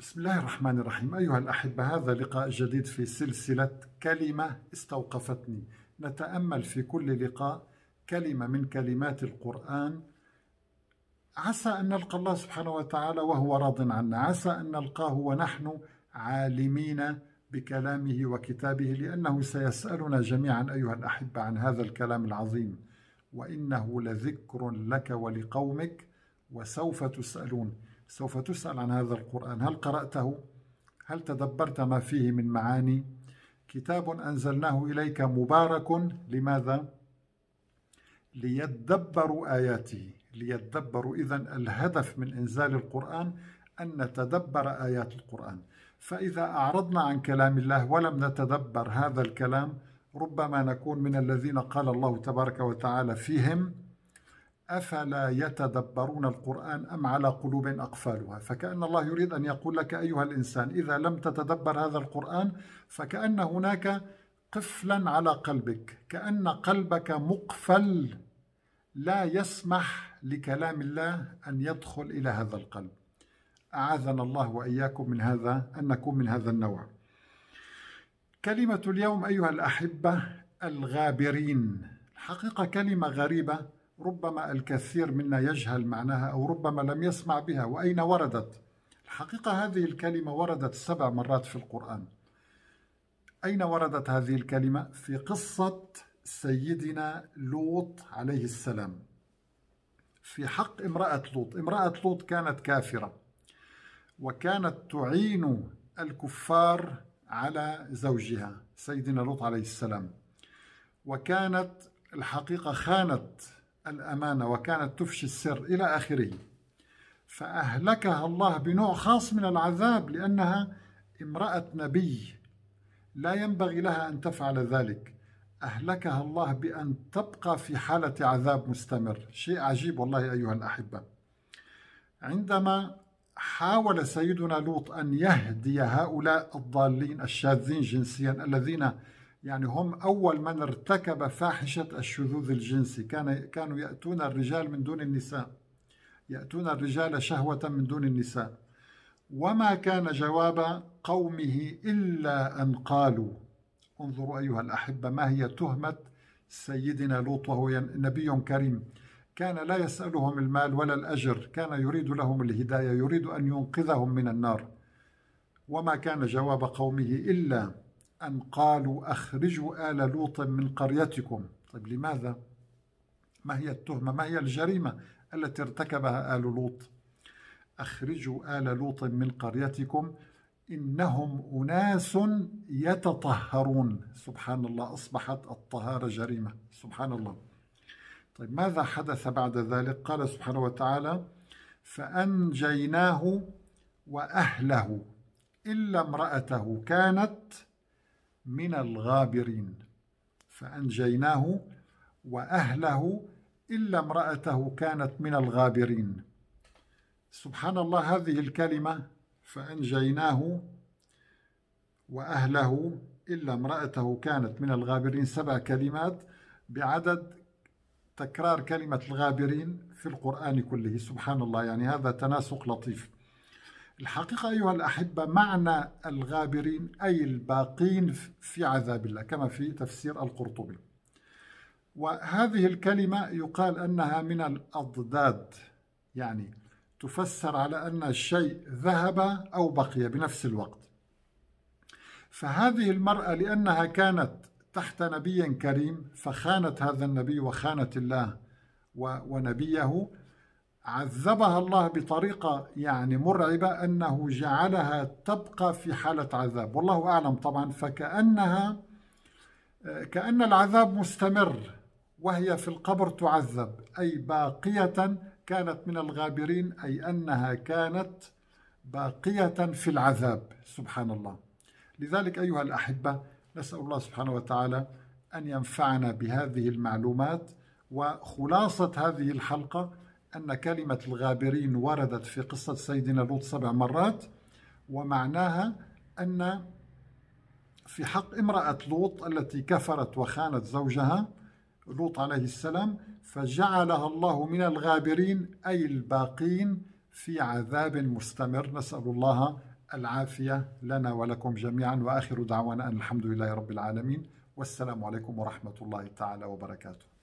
بسم الله الرحمن الرحيم أيها الأحبة هذا لقاء جديد في سلسلة كلمة استوقفتني نتأمل في كل لقاء كلمة من كلمات القرآن عسى أن نلقى الله سبحانه وتعالى وهو راض عنا عسى أن نلقاه ونحن عالمين بكلامه وكتابه لأنه سيسألنا جميعا أيها الأحبة عن هذا الكلام العظيم وإنه لذكر لك ولقومك وسوف تسألون سوف تسأل عن هذا القرآن هل قرأته؟ هل تدبرت ما فيه من معاني؟ كتاب أنزلناه إليك مبارك لماذا؟ ليدبروا آياته ليدبروا إذا الهدف من إنزال القرآن أن نتدبر آيات القرآن فإذا أعرضنا عن كلام الله ولم نتدبر هذا الكلام ربما نكون من الذين قال الله تبارك وتعالى فيهم أفلا يتدبرون القرآن أم على قلوب أقفالها فكأن الله يريد أن يقول لك أيها الإنسان إذا لم تتدبر هذا القرآن فكأن هناك قفلا على قلبك كأن قلبك مقفل لا يسمح لكلام الله أن يدخل إلى هذا القلب أعاذنا الله وإياكم من هذا أن نكون من هذا النوع كلمة اليوم أيها الأحبة الغابرين الحقيقة كلمة غريبة ربما الكثير منا يجهل معناها أو ربما لم يسمع بها وأين وردت الحقيقة هذه الكلمة وردت سبع مرات في القرآن أين وردت هذه الكلمة؟ في قصة سيدنا لوط عليه السلام في حق امرأة لوط امرأة لوط كانت كافرة وكانت تعين الكفار على زوجها سيدنا لوط عليه السلام وكانت الحقيقة خانت الأمانة وكانت تفشي السر إلى آخره فأهلكها الله بنوع خاص من العذاب لأنها امرأة نبي لا ينبغي لها أن تفعل ذلك أهلكها الله بأن تبقى في حالة عذاب مستمر شيء عجيب والله أيها الأحبة عندما حاول سيدنا لوط أن يهدي هؤلاء الضالين الشاذين جنسيا الذين يعني هم أول من ارتكب فاحشة الشذوذ الجنسي كان كانوا يأتون الرجال من دون النساء يأتون الرجال شهوة من دون النساء وما كان جواب قومه إلا أن قالوا انظروا أيها الأحبة ما هي تهمة سيدنا لوط وهو نبي كريم كان لا يسألهم المال ولا الأجر كان يريد لهم الهداية يريد أن ينقذهم من النار وما كان جواب قومه إلا أن قالوا أخرجوا آل لوط من قريتكم طيب لماذا؟ ما هي التهمة؟ ما هي الجريمة التي ارتكبها آل لوط؟ أخرجوا آل لوط من قريتكم إنهم أناس يتطهرون سبحان الله أصبحت الطهارة جريمة سبحان الله طيب ماذا حدث بعد ذلك قال سبحانه وتعالى فأنجيناه وأهله إلا امرأته كانت من الغابرين فأنجيناه وأهله إلا امرأته كانت من الغابرين سبحان الله هذه الكلمة فأنجيناه وأهله إلا امرأته كانت من الغابرين سبع كلمات بعدد تكرار كلمة الغابرين في القرآن كله سبحان الله يعني هذا تناسق لطيف الحقيقة أيها الأحبة معنى الغابرين أي الباقين في عذاب الله كما في تفسير القرطبي وهذه الكلمة يقال أنها من الأضداد يعني تفسر على أن الشيء ذهب أو بقي بنفس الوقت فهذه المرأة لأنها كانت تحت نبي كريم فخانت هذا النبي وخانت الله ونبيه عذبها الله بطريقة يعني مرعبة أنه جعلها تبقى في حالة عذاب والله أعلم طبعا فكأنها كأن العذاب مستمر وهي في القبر تعذب أي باقية كانت من الغابرين أي أنها كانت باقية في العذاب سبحان الله لذلك أيها الأحبة نسأل الله سبحانه وتعالى أن ينفعنا بهذه المعلومات وخلاصة هذه الحلقة أن كلمة الغابرين وردت في قصة سيدنا لوط سبع مرات ومعناها أن في حق امرأة لوط التي كفرت وخانت زوجها لوط عليه السلام فجعلها الله من الغابرين أي الباقين في عذاب مستمر نسأل الله العافية لنا ولكم جميعا وآخر دعوانا أن الحمد لله رب العالمين والسلام عليكم ورحمة الله تعالى وبركاته